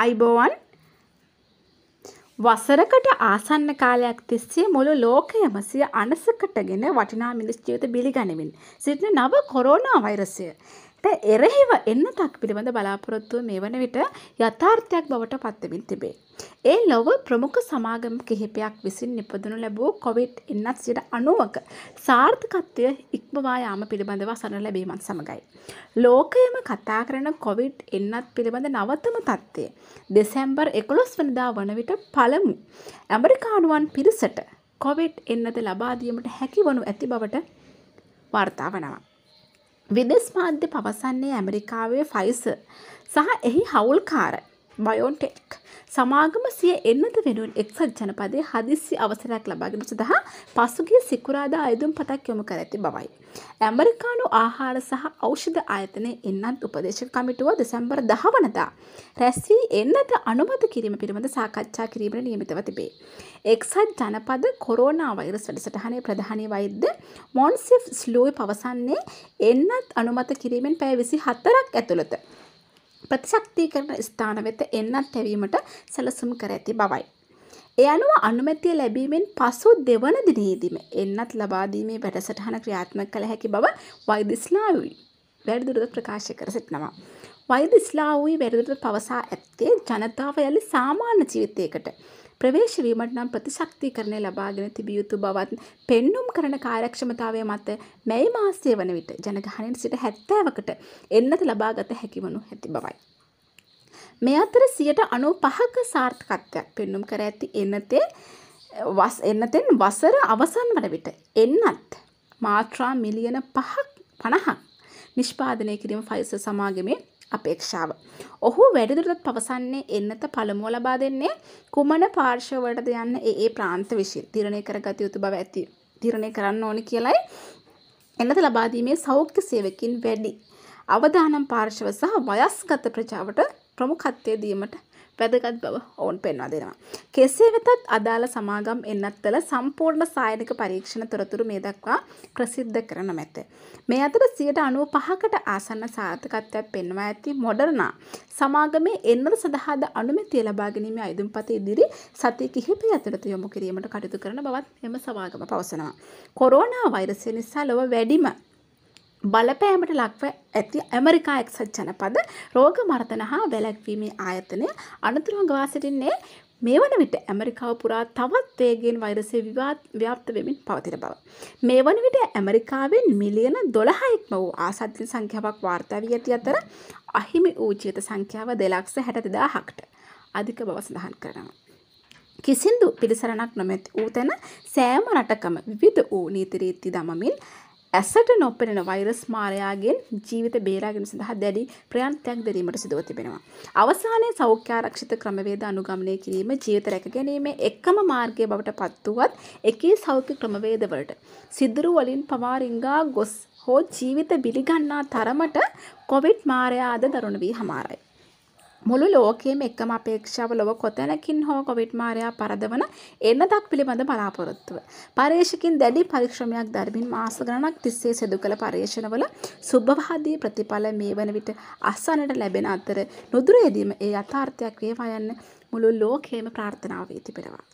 අයිබෝවන් වසරකට ආසන්න කාලයක් තිස්සේ මුළු ලෝකයම සිය අනසකටගෙන වටිනා මිනිස් ජීවිත බිලිගනිමින් සිටින නව කොරෝනා වෛරසය ට එරෙහිව එන්න තක් පිළිබඳ බලාපොරොත්තුව මේ වන විට යථාර්ථයක් බවට පත්වමින් තිබේ. ඒ ලොව ප්‍රමුඛ සමාගම කිහිපයක් විසින් නිපදනු ලැබූ කොවිට් එන්නත් සිට අනුවක සාර්ථකත්වය ඉක්මවා යාම පිළිබඳව සන ලැබීමත් සමඟයි. ලෝකයම කතා කරන කොවිට් එන්නත් පිළිබඳ නවතම තත්ත්වය. දෙසැම්බර් එකොළොස් වනදා වන විට පළමු. ඇමරිකානුවන් පිරිසට කොවිට් එන්නද ලබාදීමට හැකිවනු ඇති බවට වර්තා වනවා. විදෙස් මාධ්‍ය පවසන්නේ ඇමරිකාවේ ෆයිස සහ එහි හවුල්කාර බයෝන්ටෙක් සමාගම සිය එන්නත වෙනුවෙන් එක්සත් ජනපදය හදිස්සි අවසරයක් ලබාගෙන සඳහා පසුගිය සිකුරාදා අයදුම් පතක් යොමු කර ඇති බවයි. ඇමරිකානු ආහාර සහ ඖෂධ ආයතනය එන්නත් උපදේශක කමිටුව දෙසැම්බර් දහවනදා රැස්වී එන්නත අනුමත කිරීම පිළිබඳ සාකච්ඡා කිරීමට නියමිතව තිබේ. එක්සත් ජනපද කොරෝනා වෛරස් වැඩසටහනේ ප්‍රධානී වෛද්‍ය මොන්සිෆ් ස්ලෝයි පවසන්නේ එන්නත් අනුමත කිරීමෙන් පැය විසි හතරක් ඇතුළත ප්‍රතිශක්තිකරණ ස්ථාන වෙත එන්නත් හැවීමට සැලසුම් කර ඇති බවයි. ඒ අනුව අනුමැතිය ලැබීමෙන් පසු දෙවන දිනේදීම එන්නත් ලබාදීමේ වැඩසටහන ක්‍රියාත්මක කළ හැකි බව වෛදිස්ලාවී වැඩදුරද ප්‍රකාශ කර සිටිනවා. වෛද ස්ලාවී වැඩදුරට පවසා ඇත්තේ ජනතාව යළි සාමාන්‍ය ජීවිතයකට ප්‍රවේශවීමට නම් ප්‍රතිශක්තිකරණය ලබාගෙන තිබිය යුතු බවත් පෙන්නුම් කරන කාර්යක්ෂමතාවය මත මැයි මාසය වන විට ජනගහනෙන් සිට හැත්තෑවකට එන්නත ලබාගත හැකිවනු ඇති බවයි. මේ අතර සියට අනෝ පහක සාර්ථකත්වයක් පෙන්නුම් කර ඇති එන්නතේ වස් එන්නතෙන් වසර අවසන් වන විට එන්නත් මාත්‍රා මිලියන පහක් පණහක් නිෂ්පාදනය කිරීම ෆයිස සමාගමේ අපේක්ෂාව. ඔහු වැඩිදුරටත් පවසන්නේ එන්නත පළමුව ලබා දෙන්නේ කුමන පාර්ශවවලටද යන්න ඒ ඒ ප්‍රාන්ත විසින් තීරණය කරගත යුතු බව ඇති. තීරණය කරන්න ඕනි කියලයි එන්නත ලබා දීමේ සෞඛ්‍ය සේවකින් වැඩි අවදානම් පාර්ශව සහ වයස්ගත ප්‍රජාවට ප්‍රමුඛත්වය දීමට වැදගත් බව ඔවුන් පෙන්වා දෙනවා. කෙසේ වෙතත් අදාළ සමාගම් එන්නත්වල සම්පූර්ණ සායනික පරීක්ෂණ තොරතුරු මේ දක්වා ප්‍රසිද්ධ කරන මැත. මේ අතර සියට අනුව පහකට ආසන්න සාර්ථකත්වයක් පෙන්වා ඇති මොඩරනා. සමාගමේ එන්නද සඳහාද අනුමැතිය ලබාගැනීම අයදුම්පත ඉදිරි සති කිහිපය ඇතුළත යොමු කිරීමට කටයුතු කරන බවත් එම සමාගම පවසනවා. කොරෝනා වෛරසය නිසා ලොව වැඩිම බලපෑමට ලක්ව ඇති ඇමරිකා එක්සත් ජනපද රෝග මර්තන හා වැලැක්වීමේ ආයතනය අනතුරුව ගවා සිටින්නේ මේ වන විට ඇමරිකාව පුරා තවත් වේගෙන් වෛරසය විවාත් ව්‍යාප්ත වෙමින් පවතින බව. මේ වන විට ඇමරිකාවෙන් මිලියන දොළහයෙක්ම වූ ආසාධ්‍ය සංඛ්‍යාවක් වාර්තා වී ඇති අතර අහිමි ඌජීත සංඛ්‍යාව දෙලක්ෂ හැටතිදා හක්ට අධික බව සඳහන් කරනවා. කිසිදු පිළිසරණක් නොමැති වූ තැන සෑම රටකම විවිධ වූ නීතිරීති දමමින් ඇසට නොපෙනෙන වෛරස් මාරයාගෙන් ජීවිත බේරාගෙන සඳහා දැඩි ප්‍රයන්තයක් දැරීමට සිදුව තිබෙනවා. අවසානයේ සෞඛ්‍යාරක්ෂිත ක්‍රමවේද අනුගමනය කිරීම ජීවිත රැක ගැනීමේ එකම මාර්ගය බවට පත්වුවත් එකී සෞඛ්‍ය ක්‍රමවේදවලට සිදුරු වලින් පවා රිංගා ගොස් හෝ ජීවිත බිලිගන්නා තරමට කොවිඩ් මාරයා අද දරුණ වී හමාරයි. මුළු ලෝකයේම එකම අපේක්ෂාව ලොව කොතැනකින් හෝ කොවිඩ් මාරයා පරදවන එන්නතක් පිළිබඳ බලාපොරොත්තුව. පර්යේෂකින් දැඩි පරිශ්‍රමයක් දර්මින් මාස ගණනක් තිස්සේ සිදු කළ පර්යේෂණවල සුභවාදී ප්‍රතිඵල මේ වන විට අසන්නට ලැබෙන අතර නුදුරේදීම ඒ යථාර්ථයක් වේවා යන්න මුළු ලෝකයේම ප්‍රාර්ථනාව වී තිබෙනවා.